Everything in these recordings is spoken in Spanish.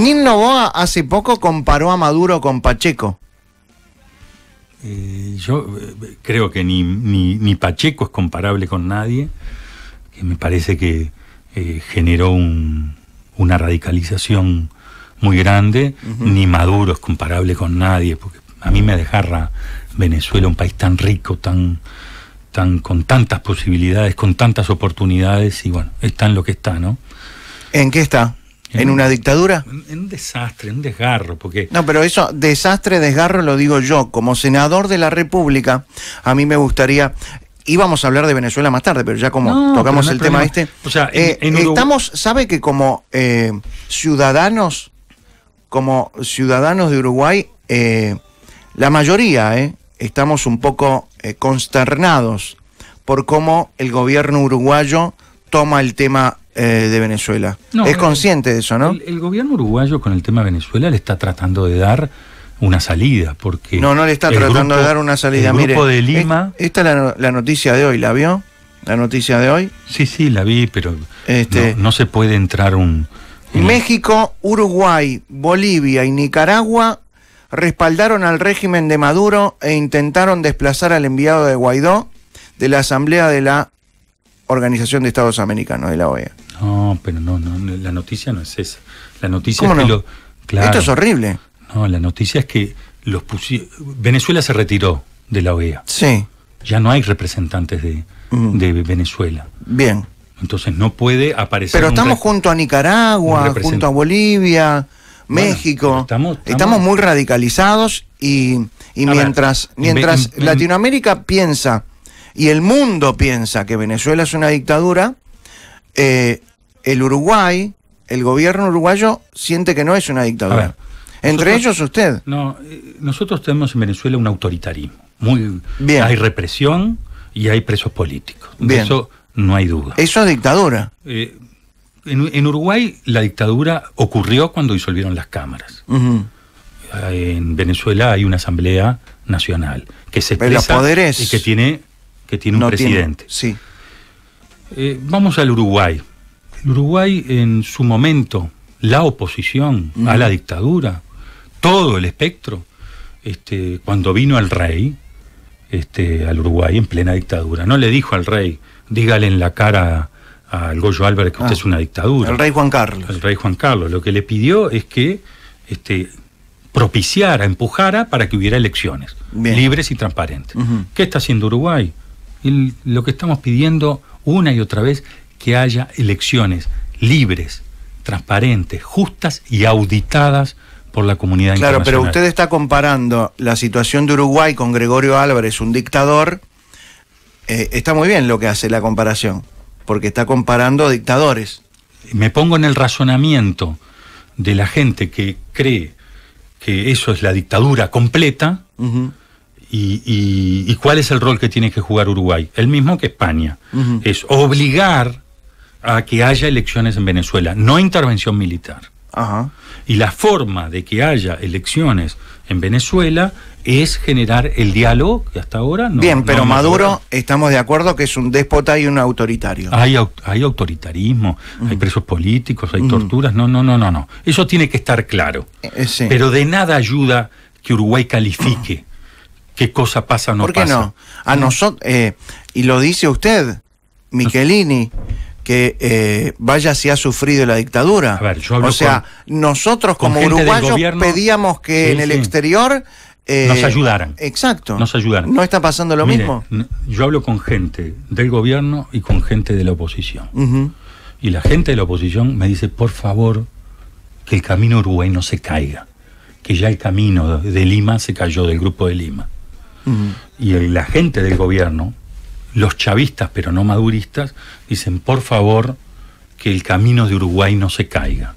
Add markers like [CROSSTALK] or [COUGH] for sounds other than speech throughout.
Nino Novoa hace poco comparó a Maduro con Pacheco. Eh, yo eh, eh, creo que ni, ni, Pacheco es comparable con nadie, que me parece que generó una radicalización muy grande, ni Maduro es comparable con nadie, porque a mí me dejarra Venezuela, un país tan rico, tan, tan, con tantas posibilidades, con tantas oportunidades, y bueno, está en lo que está, ¿no? ¿En qué está? ¿En, una dictadura? En un desastre, un desgarro, porque... No, pero eso, desastre, desgarro, lo digo yo. Como senador de la República, a mí me gustaría... Íbamos a hablar de Venezuela más tarde, pero ya como tocamos el tema este... O sea, en, eh, Estamos, ¿sabe que como eh, ciudadanos, como ciudadanos de Uruguay, eh, la mayoría, estamos un poco consternados por cómo el gobierno uruguayo toma el tema eh, de Venezuela. es consciente de eso, ¿no? El, gobierno uruguayo con el tema Venezuela le está tratando de dar una salida, porque... No, no le está tratando de dar una salida. El grupo de Lima... esta es la, la noticia de hoy, ¿la vio? La noticia de hoy. Sí, sí, la vi, pero este, no, se puede entrar un... México, Uruguay, Bolivia y Nicaragua respaldaron al régimen de Maduro e intentaron desplazar al enviado de Guaidó de la Asamblea de la Organización de Estados Americanos, de la OEA. No, pero no, no la noticia no es esa. La noticia es que Esto es horrible. No, la noticia es que los Venezuela se retiró de la OEA. Sí. Ya no hay representantes mm. de, Venezuela. Bien. Entonces no puede aparecer. Pero estamos junto a Nicaragua, junto a Bolivia, México. estamos, muy radicalizados y, mientras, mientras Latinoamérica piensa y el mundo piensa que Venezuela es una dictadura, eh, el Uruguay, el gobierno uruguayo siente que no es una dictadura. Entre ellos usted. No, eh, nosotros tenemos en Venezuela un autoritarismo. Muy, Bien. Hay represión y hay presos políticos. De eso no hay duda. Eso es dictadura. Eh, en, Uruguay la dictadura ocurrió cuando disolvieron las cámaras. En Venezuela hay una asamblea nacional que se expresa y que tiene que tiene un presidente. sí. Eh, vamos al Uruguay. El Uruguay en su momento, la oposición a la dictadura, todo el espectro, este, cuando vino al rey, este, al Uruguay en plena dictadura, no le dijo al rey, dígale en la cara al Goyo Álvarez que usted ah. es una dictadura. ...al rey Juan Carlos. El rey Juan Carlos. Lo que le pidió es que este, propiciara, empujara para que hubiera elecciones libres y transparentes. ¿Qué está haciendo Uruguay? lo que estamos pidiendo una y otra vez, que haya elecciones libres, transparentes, justas y auditadas por la comunidad internacional. Claro, pero usted está comparando la situación de Uruguay con Gregorio Álvarez, un dictador. Eh, está muy bien lo que hace la comparación, porque está comparando dictadores. Me pongo en el razonamiento de la gente que cree que eso es la dictadura completa y, cuál es el rol que tiene que jugar Uruguay. El mismo que España. Es obligar a que haya elecciones en Venezuela, no intervención militar. Y la forma de que haya elecciones en Venezuela es generar el diálogo que hasta ahora no. Bien, pero Maduro estamos de acuerdo que es un déspota y un autoritario. Hay, autoritarismo, hay presos políticos, hay torturas. No, no, no, no, no. Eso tiene que estar claro. Eh, eh, pero de nada ayuda que Uruguay califique. [CLEARS THROAT] qué cosa pasa o no ¿Por qué no? A nosotros, eh, y lo dice usted, Michelini, que eh, vaya si ha sufrido la dictadura. o sea, nosotros como uruguayos pedíamos que en el exterior... Eh, nos ayudaran. Exacto. Nos ayudaran. ¿No está pasando lo mismo? Yo hablo con gente del gobierno y con gente de la oposición. Y la gente de la oposición me dice, por favor, que el camino uruguay no se caiga, que ya el camino de Lima se cayó del grupo de Lima y la gente del gobierno, los chavistas pero no maduristas, dicen por favor que el camino de Uruguay no se caiga.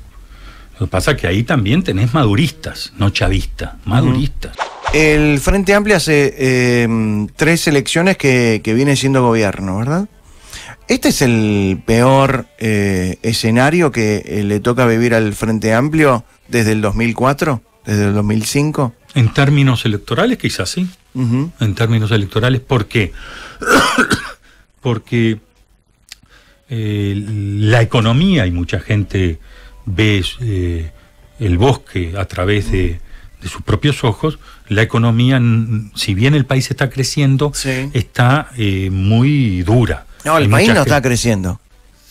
Lo que pasa es que ahí también tenés maduristas, no chavistas, maduristas. El Frente Amplio hace eh, tres elecciones que, viene siendo gobierno, ¿verdad? ¿Este es el peor eh, escenario que eh, le toca vivir al Frente Amplio desde el 2004, desde el 2005? En términos electorales, quizás sí en términos electorales. ¿Por qué? [COUGHS] Porque eh, la economía y mucha gente ve eh, el bosque a través de, sus propios ojos. La economía, si bien el país está creciendo, está eh, muy dura. No, el país no está creciendo.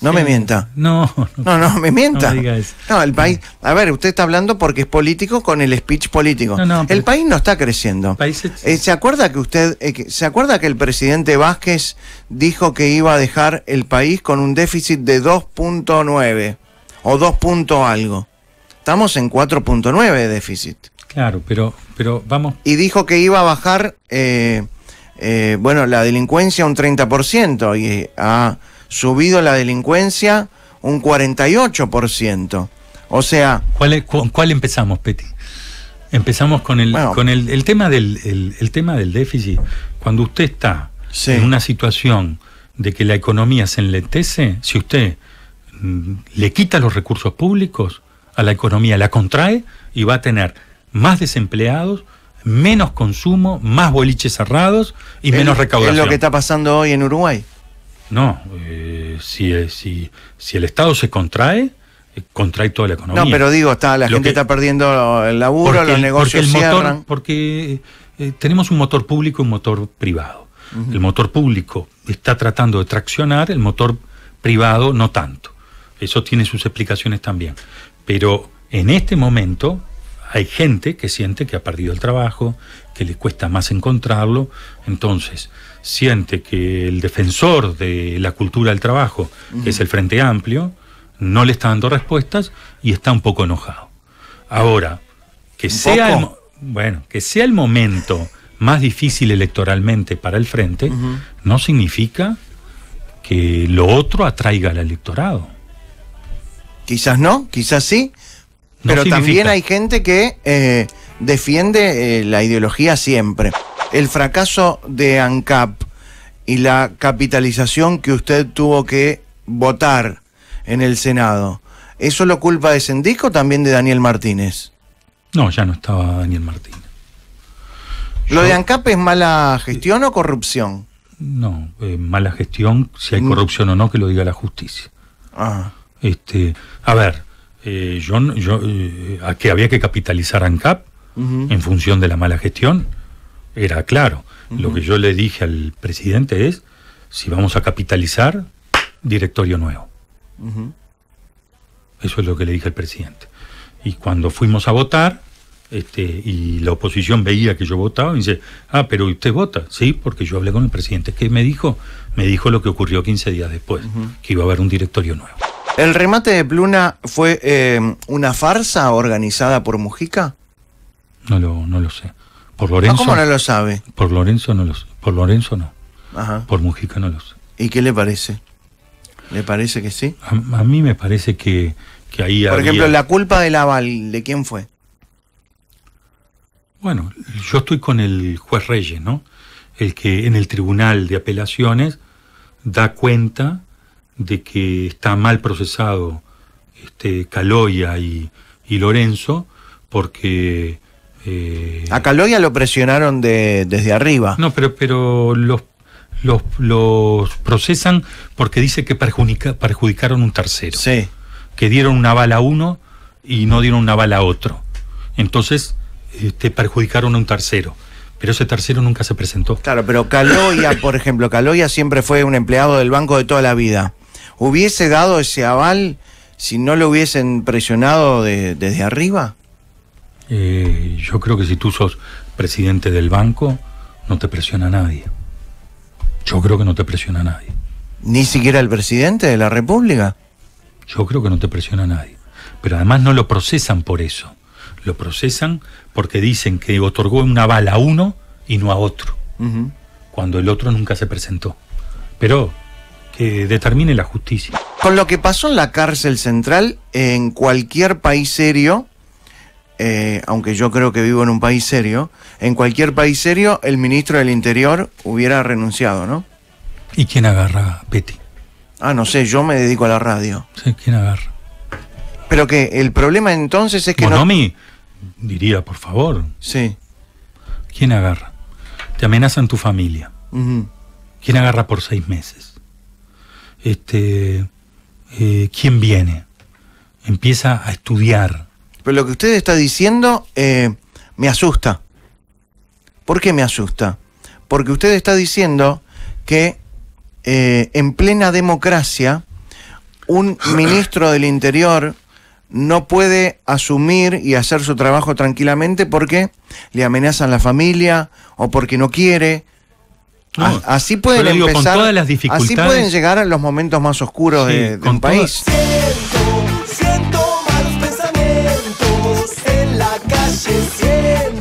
No me mienta. No, no, no, me mienta. No, eso. no, el país. A ver, usted está hablando porque es político con el speech político. No, el país no está creciendo. Eh, ¿Se acuerda que usted, eh, se acuerda que el presidente Vázquez dijo que iba a dejar el país con un déficit de 2.9 o 2 algo? Estamos en 4.9 de déficit. Claro, pero, pero vamos. Y dijo que iba a bajar, eh, bueno, la delincuencia un 30% y a ah, subido la delincuencia un 48%. O sea... ¿Cuál, cuál empezamos, Peti? Empezamos con el, con el, tema del, el, tema del déficit. Cuando usted está en una situación de que la economía se enlentece, si usted mm, le quita los recursos públicos a la economía, la contrae y va a tener más desempleados, menos consumo, más boliches cerrados y menos recaudación. Es lo que está pasando hoy en Uruguay. No, eh, eh, si, el Estado se contrae, eh, contrae toda la economía. No, pero digo, está, la gente está perdiendo el laburo, los negocios porque el cierran. Motor, porque tenemos un motor público y un motor privado. El motor público está tratando de traccionar, el motor privado no tanto. Eso tiene sus explicaciones también. Pero en este momento hay gente que siente que ha perdido el trabajo, que le cuesta más encontrarlo. Entonces, siente que el defensor de la cultura del trabajo, es el Frente Amplio, no le está dando respuestas y está un poco enojado. Ahora, que sea el, bueno, que sea el momento más difícil electoralmente para el Frente, no significa que lo otro atraiga al electorado. Quizás no, quizás sí, pero también hay gente que eh, defiende eh, la ideología siempre el fracaso de ANCAP y la capitalización que usted tuvo que votar en el Senado, ¿eso lo culpa de Sendico o también de Daniel Martínez? No, ya no estaba Daniel Martínez. ¿Lo de ANCAP es mala gestión o corrupción? No, mala gestión, si hay mm. corrupción o no, que lo diga la justicia. Ah. Este, a ver, eh, yo, yo eh, a que había que capitalizar ANCAP en función de la mala gestión era claro. Lo que yo le dije al presidente es, si vamos a capitalizar, directorio nuevo. Eso es lo que le dije al presidente. Y cuando fuimos a votar, este, y la oposición veía que yo votaba, y dice, ah, pero usted vota. Sí, porque yo hablé con el presidente. ¿Qué me dijo? Me dijo lo que ocurrió 15 días después, que iba a haber un directorio nuevo. ¿El remate de Pluna fue eh, una farsa organizada por Mujica? No lo, no lo sé. Por Lorenzo. No, lo sabe? Por Lorenzo no los, por Lorenzo no. Por Mujica no los. ¿Y qué le parece? ¿Le parece que sí? A, mí me parece que, que ahí. Por ejemplo, la culpa del aval, ¿de quién fue? Bueno, yo estoy con el juez Reyes, ¿no? El que en el tribunal de apelaciones da cuenta de que está mal procesado este Caloya y Lorenzo porque eh, a Caloya lo presionaron de, desde arriba. No, pero, pero los, los, procesan porque dice que perjudica, perjudicaron un tercero. Sí. Que dieron una bala a uno y no dieron una bala a otro. Entonces, este, perjudicaron a un tercero pero ese tercero nunca se presentó. Claro, pero Caloya, [COUGHS] por ejemplo, Caloya siempre fue un empleado del banco de toda la vida. ¿Hubiese dado ese aval si no lo hubiesen presionado desde arriba? Eh, yo creo que si tú sos presidente del banco, no te presiona nadie. Yo creo que no te presiona nadie. ¿Ni siquiera el presidente de la República? Yo creo que no te presiona nadie. Pero además no lo procesan por eso. Lo procesan porque dicen que otorgó una bala a uno y no a otro. Cuando el otro nunca se presentó. Pero que determine la justicia. Con lo que pasó en la cárcel central, en cualquier país serio, eh, aunque yo creo que vivo en un país serio, en cualquier país serio el ministro del Interior hubiera renunciado, ¿no? ¿Y quién agarra, Petty. Ah, no sé, yo me dedico a la radio. Sí, ¿quién agarra? Pero que el problema entonces es que... a no... diría, por favor. Sí. ¿Quién agarra? Te amenazan tu familia. ¿Quién agarra por seis meses? Este, eh, ¿Quién viene? Empieza a estudiar pero lo que usted está diciendo eh, me asusta. ¿Por qué me asusta? Porque usted está diciendo que eh, en plena democracia un [COUGHS] ministro del Interior no puede asumir y hacer su trabajo tranquilamente porque le amenazan la familia o porque no quiere. así pueden empezar. las dificultades, así pueden llegar a los momentos más oscuros de, un país. acachecer.